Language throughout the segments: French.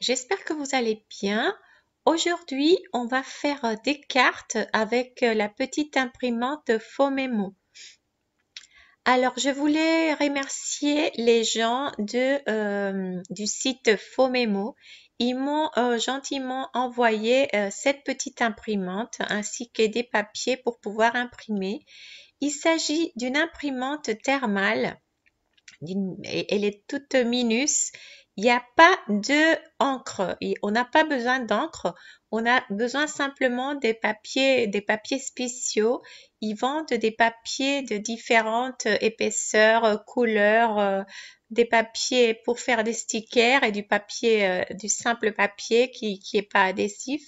j'espère que vous allez bien. Aujourd'hui, on va faire des cartes avec la petite imprimante Fomemo. Alors, je voulais remercier les gens euh, du site Fomemo. Ils m'ont euh, gentiment envoyé euh, cette petite imprimante ainsi que des papiers pour pouvoir imprimer. Il s'agit d'une imprimante thermale. Elle est toute minus il n'y a pas de encre. on n'a pas besoin d'encre. On a besoin simplement des papiers, des papiers spéciaux. Ils vendent des papiers de différentes épaisseurs, euh, couleurs, euh, des papiers pour faire des stickers et du papier, euh, du simple papier qui, n'est pas adhésif.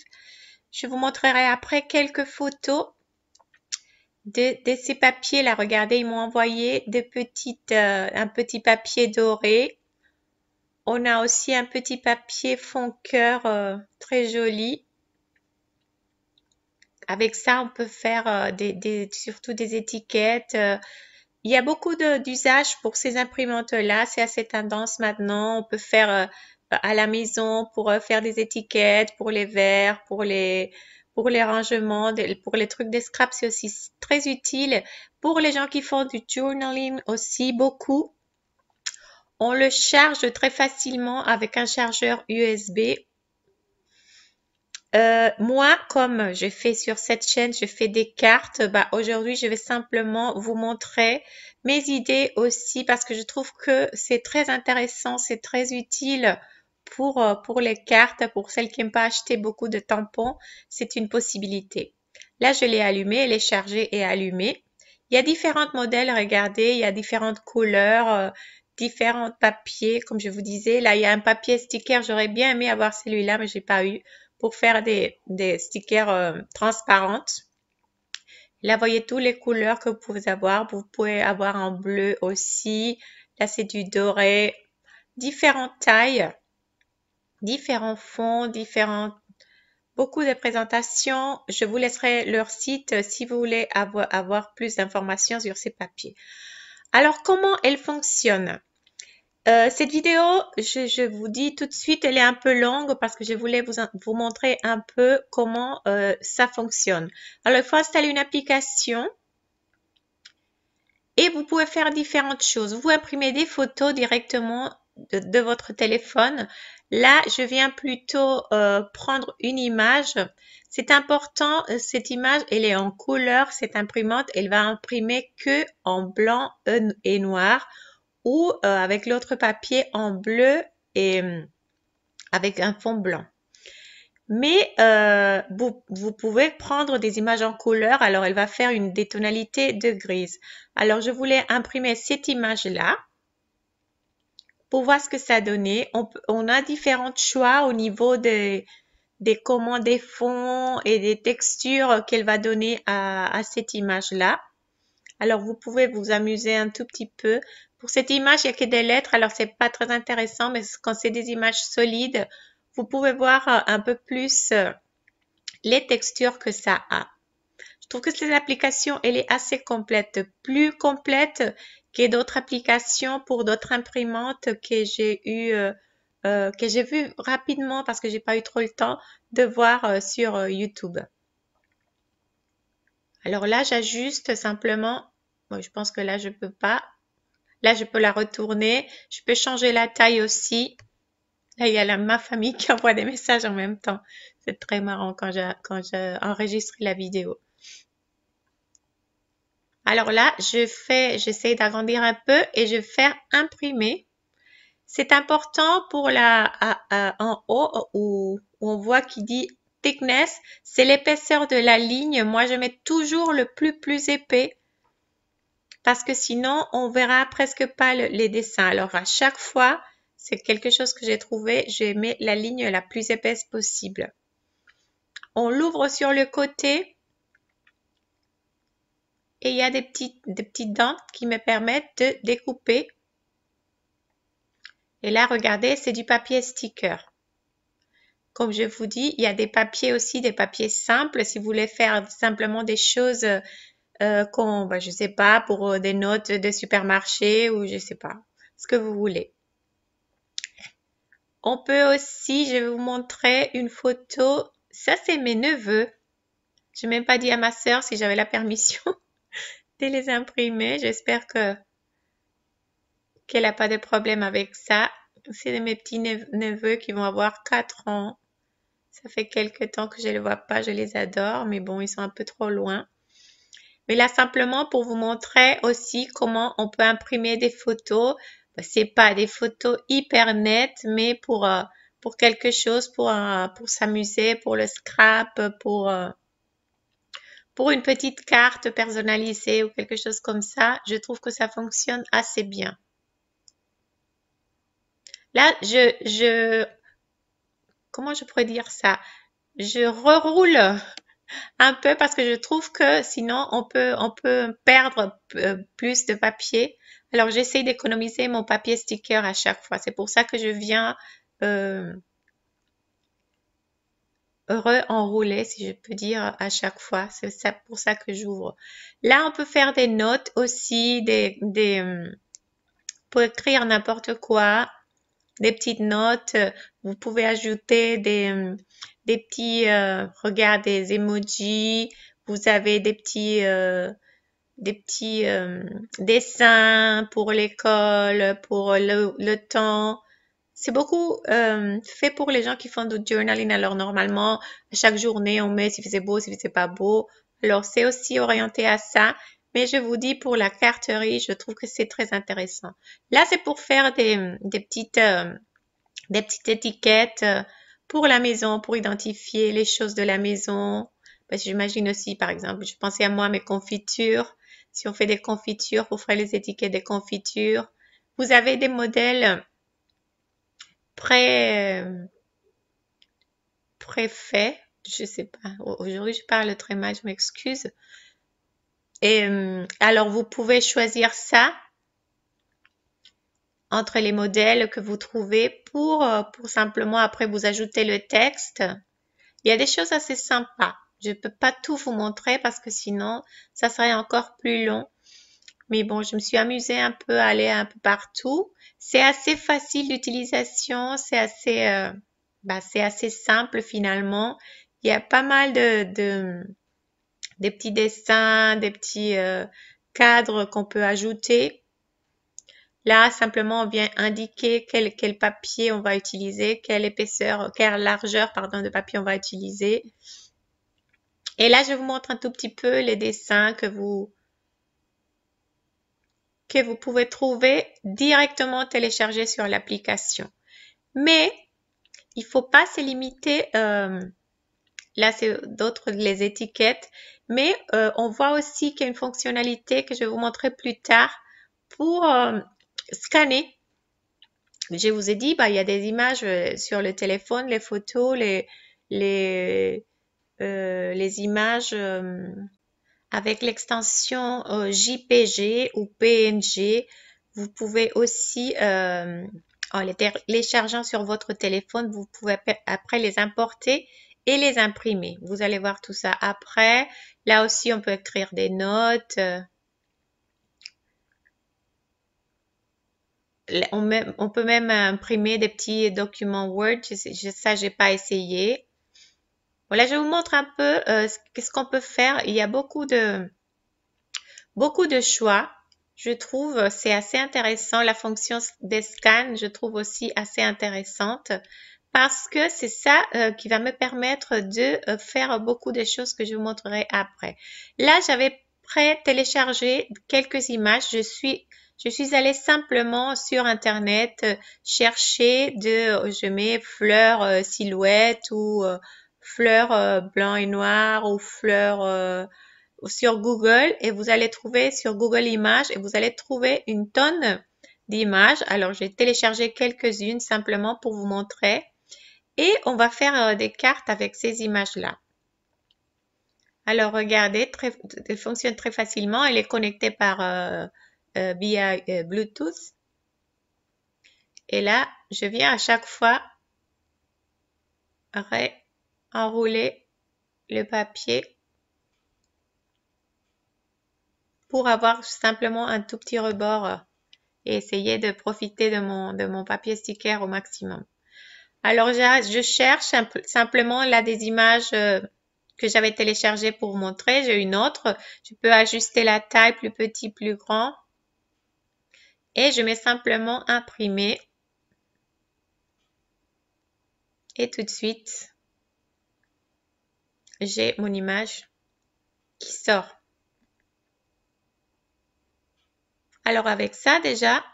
Je vous montrerai après quelques photos de, ces papiers là. Regardez, ils m'ont envoyé des petites, un petit papier doré on a aussi un petit papier fond cœur euh, très joli. Avec ça, on peut faire euh, des, surtout des étiquettes. Euh. Il y a beaucoup d'usages pour ces imprimantes-là. C'est assez tendance maintenant. On peut faire à la maison pour faire des étiquettes, pour les verres, pour les, pour les rangements, pour les trucs des scraps, c'est aussi très utile. Pour les gens qui font du journaling aussi beaucoup, on le charge très facilement avec un chargeur USB. Euh, moi, comme je fais sur cette chaîne, je fais des cartes. Bah, aujourd'hui, je vais simplement vous montrer mes idées aussi parce que je trouve que c'est très intéressant, c'est très utile pour, euh, pour les cartes, pour celles qui n'aiment pas acheter beaucoup de tampons. C'est une possibilité. Là, je l'ai allumé, elle est chargée et allumée. Il y a différents modèles, regardez, il y a différentes couleurs, euh, différents papiers, comme je vous disais. Là, il y a un papier sticker. J'aurais bien aimé avoir celui-là, mais j'ai pas eu pour faire des, des stickers euh, transparentes. Là, vous voyez toutes les couleurs que vous pouvez avoir. Vous pouvez avoir en bleu aussi. Là, c'est du doré. Différentes tailles, différents fonds, différents beaucoup de présentations. Je vous laisserai leur site euh, si vous voulez avoir plus d'informations sur ces papiers. Alors, comment elles fonctionnent euh, cette vidéo, je, vous dis tout de suite, elle est un peu longue parce que je voulais vous, montrer un peu comment euh, ça fonctionne. Alors, il faut installer une application et vous pouvez faire différentes choses. Vous imprimez des photos directement de, votre téléphone. Là, je viens plutôt euh, prendre une image. C'est important, cette image, elle est en couleur, cette imprimante, elle va imprimer que en blanc et noir ou euh, avec l'autre papier en bleu et euh, avec un fond blanc. Mais euh, vous, pouvez prendre des images en couleur, alors elle va faire une détonalité de grise. Alors je voulais imprimer cette image-là pour voir ce que ça donnait. On, on a différents choix au niveau des, des commandes des fonds et des textures qu'elle va donner à cette image-là. Alors vous pouvez vous amuser un tout petit peu pour cette image, il n'y a que des lettres, alors c'est pas très intéressant, mais quand c'est des images solides, vous pouvez voir euh, un peu plus euh, les textures que ça a. Je trouve que cette application, elle est assez complète, plus complète que d'autres applications pour d'autres imprimantes que j'ai eu, euh, que j'ai vu rapidement parce que j'ai pas eu trop le temps de voir sur YouTube. Alors là, j'ajuste simplement. je pense que là, je peux pas. Là, je peux la retourner. Je peux changer la taille aussi. Là, il y a ma famille qui envoie des messages en même temps. C'est très marrant quand j'enregistre la vidéo. Alors là, je fais, j'essaie d'agrandir un peu et je vais faire imprimer. C'est important pour la en haut où, où on voit qui dit thickness, c'est l'épaisseur de la ligne. Moi, je mets toujours le plus plus épais parce que sinon, on verra presque pas les dessins. Alors, à chaque fois, c'est quelque chose que j'ai trouvé, j'ai mis la ligne la plus épaisse possible. On l'ouvre sur le côté et il y a des petites, des petites dents qui me permettent de découper. Et là, regardez, c'est du papier sticker. Comme je vous dis, il y a des papiers aussi, des papiers simples. Si vous voulez faire simplement des choses euh, ne bah, je sais pas, pour euh, des notes de supermarché ou je sais pas, ce que vous voulez. On peut aussi, je vais vous montrer une photo. Ça, c'est mes neveux. Je n'ai même pas dit à ma sœur si j'avais la permission de les imprimer. J'espère que qu'elle n'a pas de problème avec ça. C'est mes petits neveux qui vont avoir 4 ans. Ça fait quelques temps que je ne les vois pas, je les adore, mais bon, ils sont un peu trop loin mais là simplement pour vous montrer aussi comment on peut imprimer des photos. Bah, c'est pas des photos hyper nettes, mais pour euh, pour quelque chose, pour pour s'amuser, pour le scrap, pour euh, pour une petite carte personnalisée ou quelque chose comme ça, je trouve que ça fonctionne assez bien. Là, je, je, comment je pourrais dire ça? Je reroule un peu parce que je trouve que sinon on peut, on peut perdre euh, plus de papier. Alors j'essaie d'économiser mon papier sticker à chaque fois. C'est pour ça que je viens euh, re-enrouler, si je peux dire, à chaque fois. C'est pour ça que j'ouvre. Là, on peut faire des notes aussi, des, des euh, pour écrire n'importe quoi, des petites notes. Vous pouvez ajouter des, des petits, euh, des emojis, vous avez des petits, euh, des petits euh, dessins pour l'école, pour le, temps. C'est beaucoup euh, fait pour les gens qui font du journaling. Alors normalement, chaque journée, on met si c'est beau, si c'est pas beau. Alors c'est aussi orienté à ça. Mais je vous dis, pour la carterie, je trouve que c'est très intéressant. Là, c'est pour faire des, des petites, des petites étiquettes pour la maison, pour identifier les choses de la maison. Parce que j'imagine aussi, par exemple, je pensais à moi, mes confitures. Si on fait des confitures, vous ferez les étiquettes des confitures. Vous avez des modèles pré, euh, préfet, je sais pas. Aujourd'hui, je parle très mal, je m'excuse. Et euh, alors, vous pouvez choisir ça entre les modèles que vous trouvez pour, euh, pour simplement après vous ajouter le texte. Il y a des choses assez sympas. Je peux pas tout vous montrer parce que sinon, ça serait encore plus long. Mais bon, je me suis amusée un peu à aller un peu partout. C'est assez facile d'utilisation, c'est assez, euh, bah, c'est assez simple finalement. Il y a pas mal de, des petits dessins, des petits euh, cadres qu'on peut ajouter. Là, simplement, on vient indiquer quel, quel papier on va utiliser, quelle épaisseur, quelle largeur, pardon, de papier on va utiliser. Et là, je vous montre un tout petit peu les dessins que vous, que vous pouvez trouver directement téléchargés sur l'application. Mais il faut pas se limiter. Euh, là, c'est d'autres les étiquettes. Mais euh, on voit aussi qu'il y a une fonctionnalité que je vais vous montrer plus tard pour euh, scanner. Je vous ai dit, bah, il y a des images euh, sur le téléphone, les photos, les, les, euh, euh, images avec l'extension JPG ou PNG. Vous pouvez aussi, en les chargeant sur votre téléphone, vous pouvez après les importer et les imprimer. Vous allez voir tout ça après. Là aussi, on peut écrire des notes. on, peut même imprimer des petits documents Word. Je, ça, j'ai pas essayé. Voilà, je vous montre un peu euh, quest ce qu'on peut faire. Il y a beaucoup de, beaucoup de choix. Je trouve c'est assez intéressant. La fonction des scans, je trouve aussi assez intéressante parce que c'est ça euh, qui va me permettre de euh, faire beaucoup de choses que je vous montrerai après. Là, j'avais pré-téléchargé quelques images. Je suis je suis allée simplement sur Internet euh, chercher de, euh, je mets fleurs euh, silhouette ou fleurs blanc et noir ou fleurs sur Google et vous allez trouver sur Google Images et vous allez trouver une tonne d'images. Alors, j'ai téléchargé quelques-unes simplement pour vous montrer et on va faire des cartes avec ces images-là. Alors, regardez, très, elle fonctionne très facilement. Elle est connectée par euh, via euh, Bluetooth. Et là, je viens à chaque fois enrouler le papier pour avoir simplement un tout petit rebord et essayer de profiter de mon, de mon papier sticker au maximum. Alors, je, je cherche simplement là des images euh, que j'avais téléchargées pour montrer. J'ai une autre. Je peux ajuster la taille plus petit, plus grand. Et je mets simplement imprimer. Et tout de suite, j'ai mon image qui sort. Alors avec ça déjà,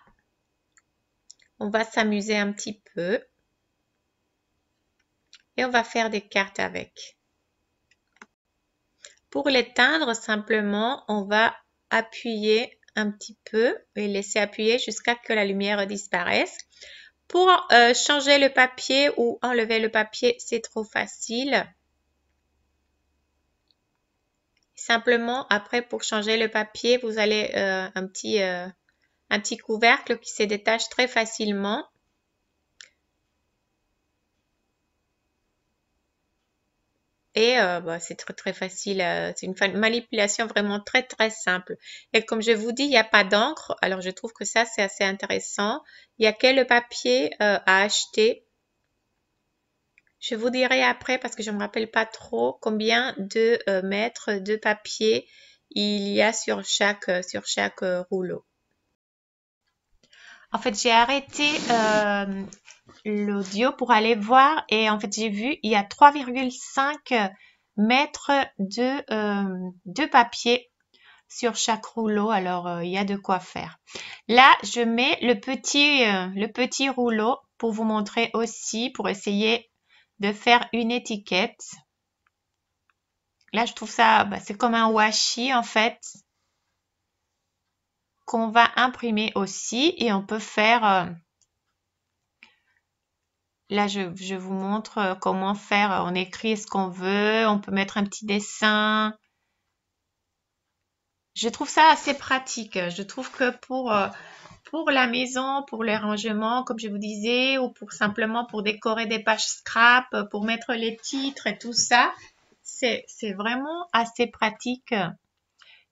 on va s'amuser un petit peu. Et on va faire des cartes avec. Pour l'éteindre, simplement, on va appuyer petit peu et laisser appuyer jusqu'à que la lumière disparaisse. Pour euh, changer le papier ou enlever le papier, c'est trop facile. Simplement, après, pour changer le papier, vous allez euh, un, petit, euh, un petit couvercle qui se détache très facilement. Et euh, bah, c'est très très facile, euh, c'est une manipulation vraiment très très simple. Et comme je vous dis, il n'y a pas d'encre, alors je trouve que ça c'est assez intéressant. Il y a quel papier euh, à acheter. Je vous dirai après parce que je ne me rappelle pas trop combien de mètres de papier il y a sur chaque, sur chaque rouleau. En fait, j'ai arrêté l'audio pour aller voir et en fait j'ai vu il y a 3,5 mètres de, euh, de papier sur chaque rouleau alors euh, il y a de quoi faire là je mets le petit euh, le petit rouleau pour vous montrer aussi pour essayer de faire une étiquette là je trouve ça bah, c'est comme un washi en fait qu'on va imprimer aussi et on peut faire Là, je, vous montre euh, comment faire. On écrit ce qu'on veut, on peut mettre un petit dessin. Je trouve ça assez pratique. Je trouve que pour, euh, pour la maison, pour les rangements, comme je vous disais, ou pour simplement pour décorer des pages scrap, pour mettre les titres et tout ça, c'est vraiment assez pratique.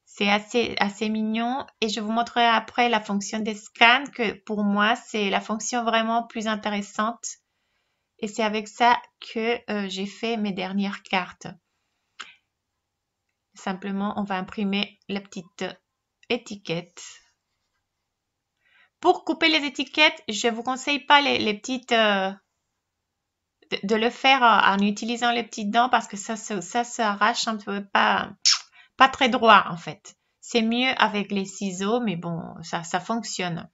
C'est assez, assez mignon et je vous montrerai après la fonction des scans que pour moi, c'est la fonction vraiment plus intéressante et c'est avec ça que euh, j'ai fait mes dernières cartes. Simplement, on va imprimer la petite étiquette. Pour couper les étiquettes, je ne vous conseille pas les, petites... Euh, de, le faire euh, en utilisant les petites dents parce que ça, ça, arrache un peu pas, pas très droit en fait. C'est mieux avec les ciseaux, mais bon, ça fonctionne.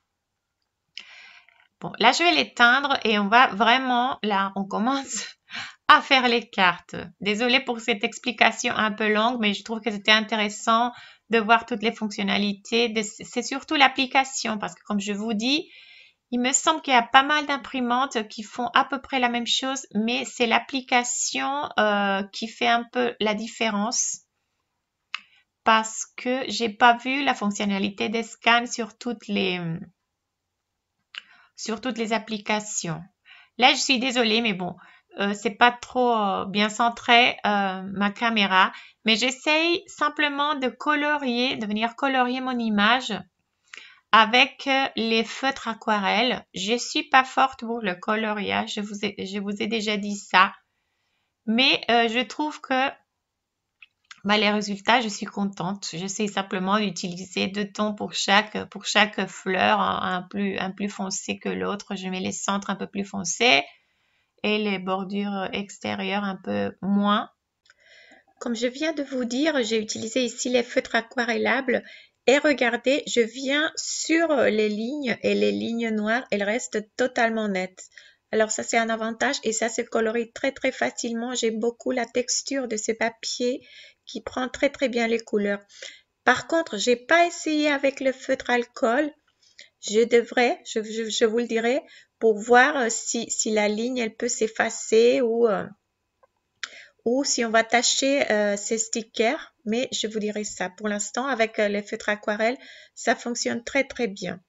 Bon, là, je vais l'éteindre et on va vraiment, là, on commence à faire les cartes. Désolée pour cette explication un peu longue, mais je trouve que c'était intéressant de voir toutes les fonctionnalités. C'est surtout l'application parce que, comme je vous dis, il me semble qu'il y a pas mal d'imprimantes qui font à peu près la même chose, mais c'est l'application euh, qui fait un peu la différence parce que j'ai pas vu la fonctionnalité des scans sur toutes les sur toutes les applications. Là, je suis désolée, mais bon, euh, c'est pas trop euh, bien centré euh, ma caméra, mais j'essaye simplement de colorier, de venir colorier mon image avec les feutres aquarelles. Je suis pas forte pour le coloriage, je vous ai, je vous ai déjà dit ça, mais je trouve que bah, les résultats, je suis contente. J'essaie simplement d'utiliser deux tons pour chaque, pour chaque fleur, un, plus, un plus foncé que l'autre. Je mets les centres un peu plus foncés et les bordures extérieures un peu moins. Comme je viens de vous dire, j'ai utilisé ici les feutres aquarellables et regardez, je viens sur les lignes et les lignes noires, elles restent totalement nettes. Alors ça c'est un avantage et ça se colorie très très facilement. j'ai beaucoup la texture de ce papier qui prend très très bien les couleurs. Par contre, j'ai pas essayé avec le feutre alcool. Je devrais, je, vous le dirai, pour voir euh, si, la ligne elle peut s'effacer ou euh, ou si on va tacher euh, ces stickers, mais je vous dirai ça. Pour l'instant, avec le feutre aquarelle ça fonctionne très très bien.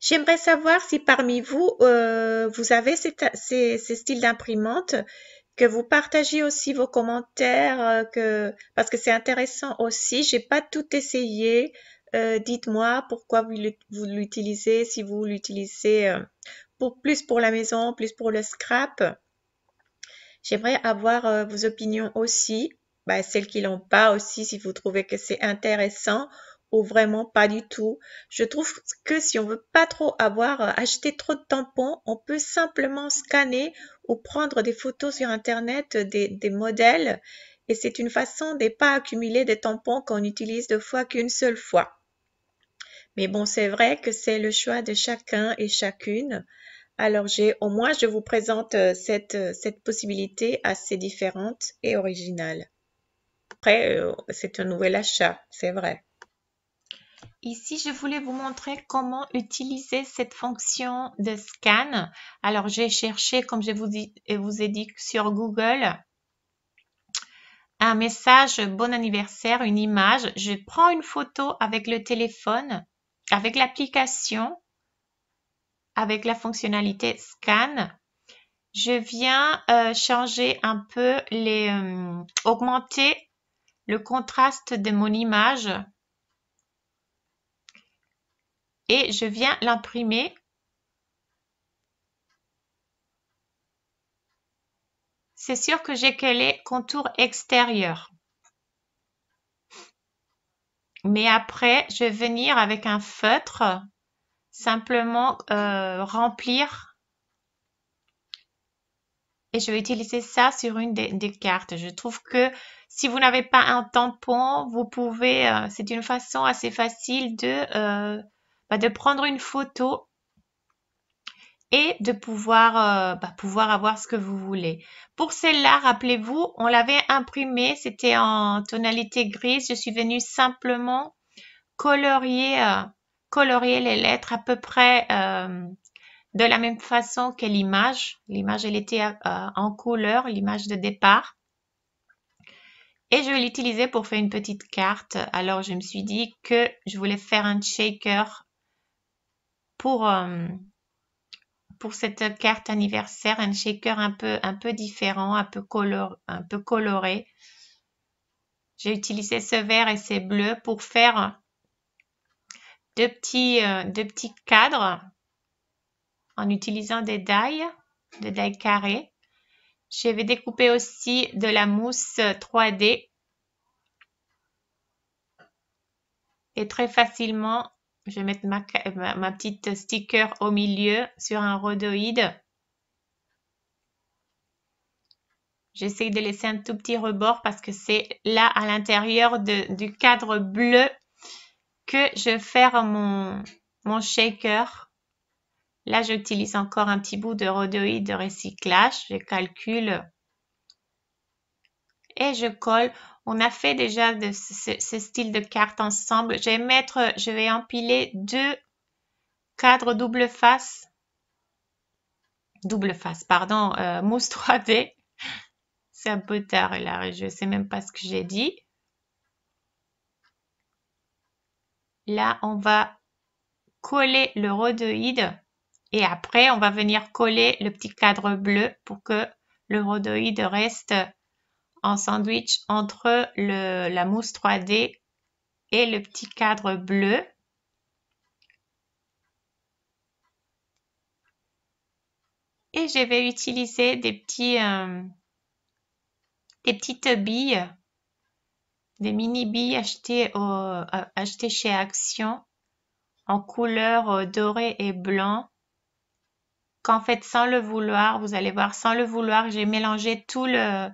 J'aimerais savoir si parmi vous, vous avez ces, ces, styles d'imprimante que vous partagiez aussi vos commentaires, euh, que, parce que c'est intéressant aussi. J'ai pas tout essayé. Euh, dites-moi pourquoi vous l'utilisez, si vous l'utilisez euh, pour plus pour la maison, plus pour le scrap. J'aimerais avoir vos opinions aussi, bah, celles qui l'ont pas aussi, si vous trouvez que c'est intéressant ou vraiment pas du tout. Je trouve que si on veut pas trop avoir euh, acheté trop de tampons, on peut simplement scanner ou prendre des photos sur internet euh, des, des modèles et c'est une façon de pas accumuler des tampons qu'on utilise deux fois qu'une seule fois. Mais bon, c'est vrai que c'est le choix de chacun et chacune. Alors j'ai au moins je vous présente euh, cette, cette possibilité assez différente et originale. Après, c'est un nouvel achat, c'est vrai. Ici, je voulais vous montrer comment utiliser cette fonction de scan. Alors, j'ai cherché, comme je vous, ai dit, sur Google, un message bon anniversaire, une image. Je prends une photo avec le téléphone, avec l'application, avec la fonctionnalité scan. Je viens euh, changer un peu les, euh, augmenter le contraste de mon image et je viens l'imprimer c'est sûr que j'ai que les contours extérieurs. Mais après, je vais venir avec un feutre, simplement euh, remplir. Et je vais utiliser ça sur une des, cartes. Je trouve que si vous n'avez pas un tampon, vous pouvez, euh, c'est une façon assez facile de euh, bah, de prendre une photo et de pouvoir, euh, bah, pouvoir avoir ce que vous voulez. Pour celle-là, rappelez-vous, on l'avait imprimée, c'était en tonalité grise. Je suis venue simplement colorier, euh, colorier les lettres à peu près euh, de la même façon que l'image. L'image, elle était en couleur, l'image de départ. Et je vais l'utiliser pour faire une petite carte. Alors, je me suis dit que je voulais faire un shaker pour, euh, pour cette carte anniversaire, un shaker un peu, un peu différent, un peu, color, un peu coloré. J'ai utilisé ce vert et ces bleus pour faire deux petits, euh, deux petits cadres en utilisant des dailles, des dailles carrées. Je vais découper aussi de la mousse 3D et très facilement je vais mettre ma, petite sticker au milieu sur un rhodoïde. J'essaie de laisser un tout petit rebord parce que c'est là à l'intérieur du cadre bleu que je ferme mon, mon shaker. Là, j'utilise encore un petit bout de rhodoïde de recyclage. Je calcule et je colle on a fait déjà de ce, style de carte ensemble. Je vais mettre, je vais empiler deux cadres double face, double face, pardon, euh, mousse 3D. C'est un peu tard là, je sais même pas ce que j'ai dit. Là, on va coller le rhodoïde et après, on va venir coller le petit cadre bleu pour que le rhodoïde reste en sandwich entre la mousse 3D et le petit cadre bleu. Et je vais utiliser des, petits, euh, des petites billes, des mini billes achetées, euh, achetées chez Action en couleur euh, dorée et blanc qu'en fait sans le vouloir, vous allez voir, sans le vouloir, j'ai mélangé tout le,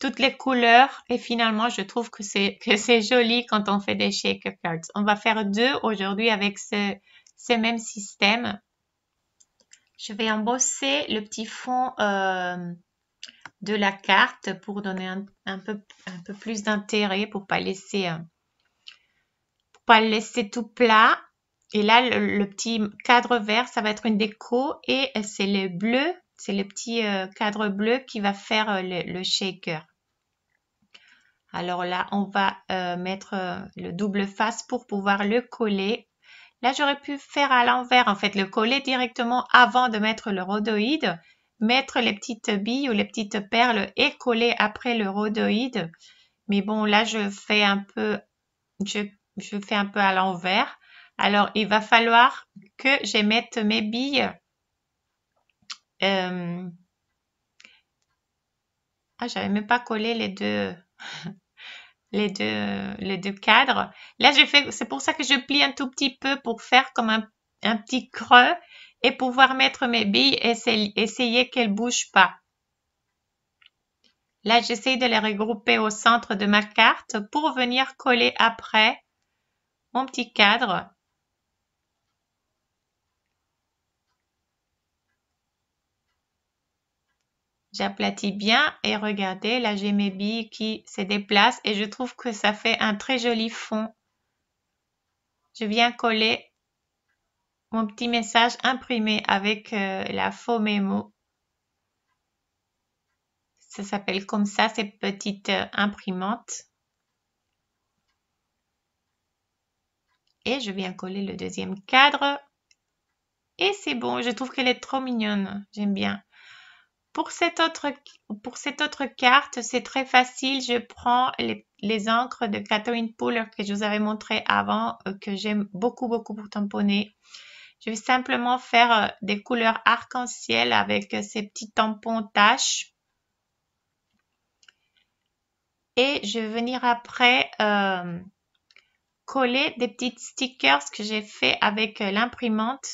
toutes les couleurs et finalement je trouve que c'est que c'est joli quand on fait des shaker cards. On va faire deux aujourd'hui avec ce, ce même système. Je vais embosser le petit fond euh, de la carte pour donner un, peu un peu plus d'intérêt pour pas laisser euh, pour pas laisser tout plat. Et là le, petit cadre vert ça va être une déco et euh, c'est le bleu c'est le petit cadre bleu qui va faire le shaker. Alors là, on va euh, mettre euh, le double face pour pouvoir le coller. Là, j'aurais pu faire à l'envers, en fait, le coller directement avant de mettre le rhodoïde, mettre les petites billes ou les petites perles et coller après le rhodoïde. Mais bon, là, je fais un peu, je, fais un peu à l'envers. Alors, il va falloir que je mette mes billes. Euh... Ah, j'avais même pas collé les deux les deux, les deux cadres. Là, j'ai fait, c'est pour ça que je plie un tout petit peu pour faire comme un, petit creux et pouvoir mettre mes billes et essayer qu'elles bougent pas. Là, j'essaie de les regrouper au centre de ma carte pour venir coller après mon petit cadre J'aplatis bien et regardez, là j'ai mes billes qui se déplacent et je trouve que ça fait un très joli fond. Je viens coller mon petit message imprimé avec euh, la faux mémo. Ça s'appelle comme ça, ces petites euh, imprimantes. Et je viens coller le deuxième cadre. Et c'est bon, je trouve qu'elle est trop mignonne, j'aime bien. Pour cette autre, pour cette autre carte, c'est très facile. Je prends les, encres de Catherine Puller que je vous avais montré avant, euh, que j'aime beaucoup, beaucoup pour tamponner. Je vais simplement faire euh, des couleurs arc-en-ciel avec euh, ces petits tampons taches. Et je vais venir après coller des petites stickers que j'ai fait avec l'imprimante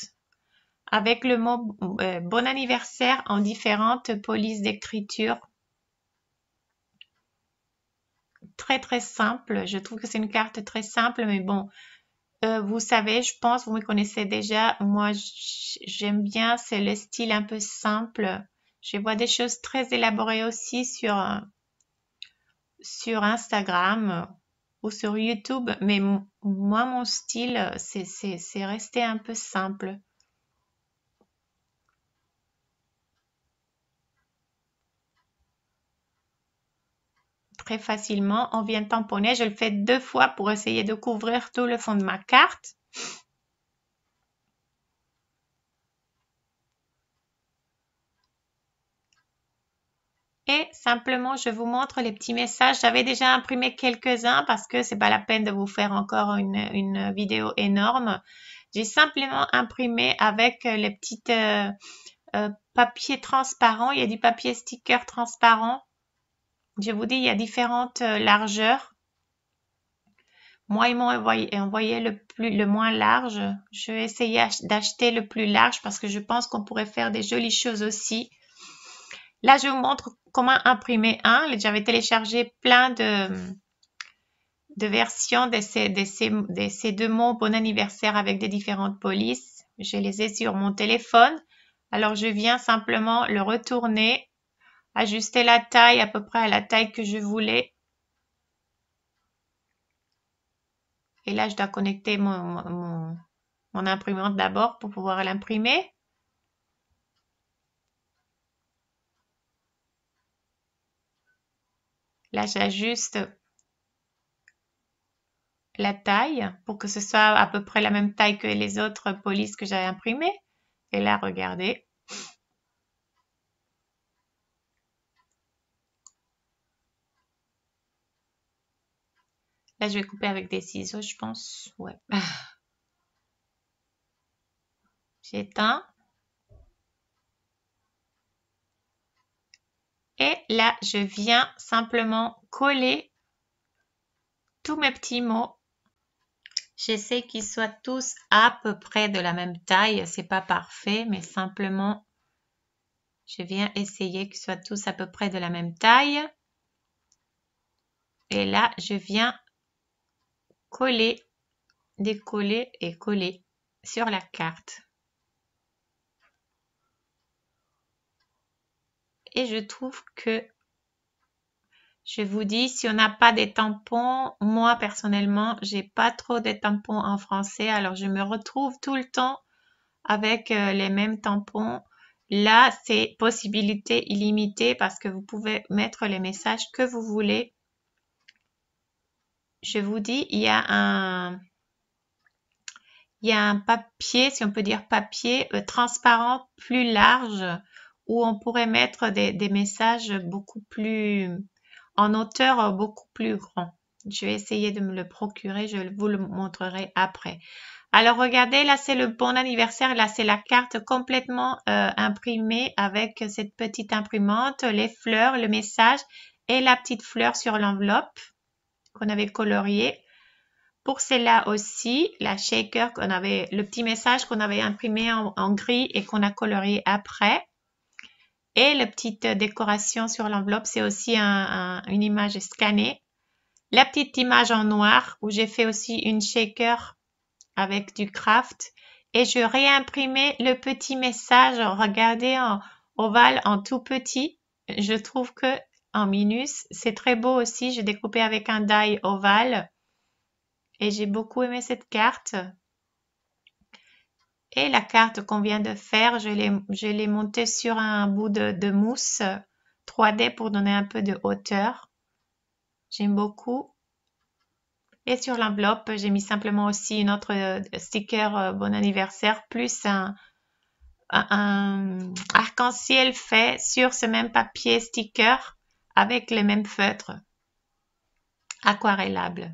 avec le mot euh, bon anniversaire en différentes polices d'écriture. Très, très simple. Je trouve que c'est une carte très simple, mais bon, euh, vous savez, je pense, vous me connaissez déjà. Moi, j'aime bien, c'est le style un peu simple. Je vois des choses très élaborées aussi sur, sur Instagram ou sur YouTube, mais moi, mon style, c'est rester un peu simple. très facilement. On vient tamponner. Je le fais deux fois pour essayer de couvrir tout le fond de ma carte. Et simplement, je vous montre les petits messages. J'avais déjà imprimé quelques-uns parce que c'est pas la peine de vous faire encore une, vidéo énorme. J'ai simplement imprimé avec les petites euh, euh, papiers transparents. Il y a du papier sticker transparent je vous dis, il y a différentes euh, largeurs. Moi, ils m'ont envoyé, le, plus, le moins large. Je vais essayer d'acheter le plus large parce que je pense qu'on pourrait faire des jolies choses aussi. Là, je vous montre comment imprimer un. J'avais téléchargé plein de, de versions de ces, de, ces, de ces, deux mots bon anniversaire avec des différentes polices. Je les ai sur mon téléphone. Alors, je viens simplement le retourner ajuster la taille à peu près à la taille que je voulais. Et là, je dois connecter mon, mon, imprimante d'abord pour pouvoir l'imprimer. Là, j'ajuste la taille pour que ce soit à peu près la même taille que les autres polices que j'avais imprimées. Et là, regardez, Là, je vais couper avec des ciseaux, je pense. Ouais. J'éteins. Et là, je viens simplement coller tous mes petits mots. J'essaie qu'ils soient tous à peu près de la même taille. C'est pas parfait, mais simplement, je viens essayer qu'ils soient tous à peu près de la même taille. Et là, je viens coller, décoller et coller sur la carte. Et je trouve que je vous dis, si on n'a pas des tampons, moi personnellement, j'ai pas trop de tampons en français, alors je me retrouve tout le temps avec euh, les mêmes tampons. Là, c'est possibilité illimitée parce que vous pouvez mettre les messages que vous voulez je vous dis, il y a un, il y a un papier, si on peut dire papier, euh, transparent plus large où on pourrait mettre des, messages beaucoup plus en hauteur, beaucoup plus grand. Je vais essayer de me le procurer, je vous le montrerai après. Alors regardez, là c'est le bon anniversaire, là c'est la carte complètement euh, imprimée avec cette petite imprimante, les fleurs, le message et la petite fleur sur l'enveloppe qu'on avait colorié. Pour cela là aussi, la shaker qu'on avait, le petit message qu'on avait imprimé en, gris et qu'on a colorié après. Et la petite décoration sur l'enveloppe, c'est aussi une image scannée. La petite image en noir où j'ai fait aussi une shaker avec du craft et je réimprimais le petit message. Regardez en ovale en tout petit. Je trouve que en minus. C'est très beau aussi, j'ai découpé avec un die ovale et j'ai beaucoup aimé cette carte. Et la carte qu'on vient de faire, je l'ai montée sur un bout de, mousse 3D pour donner un peu de hauteur. J'aime beaucoup. Et sur l'enveloppe, j'ai mis simplement aussi une autre euh, sticker euh, bon anniversaire plus un arc-en-ciel fait sur ce même papier sticker avec les mêmes feutres aquarellables.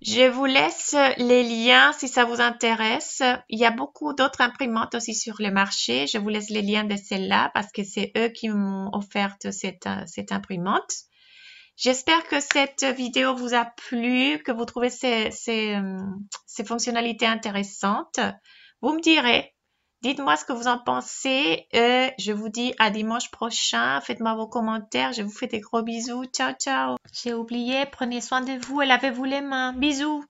Je vous laisse les liens si ça vous intéresse. Il y a beaucoup d'autres imprimantes aussi sur le marché. Je vous laisse les liens de celles-là parce que c'est eux qui m'ont offert cette, imprimante. J'espère que cette vidéo vous a plu, que vous trouvez ces fonctionnalités intéressantes. Vous me direz Dites-moi ce que vous en pensez. Euh, je vous dis à dimanche prochain. Faites-moi vos commentaires. Je vous fais des gros bisous. Ciao, ciao. J'ai oublié. Prenez soin de vous et lavez-vous les mains. Bisous.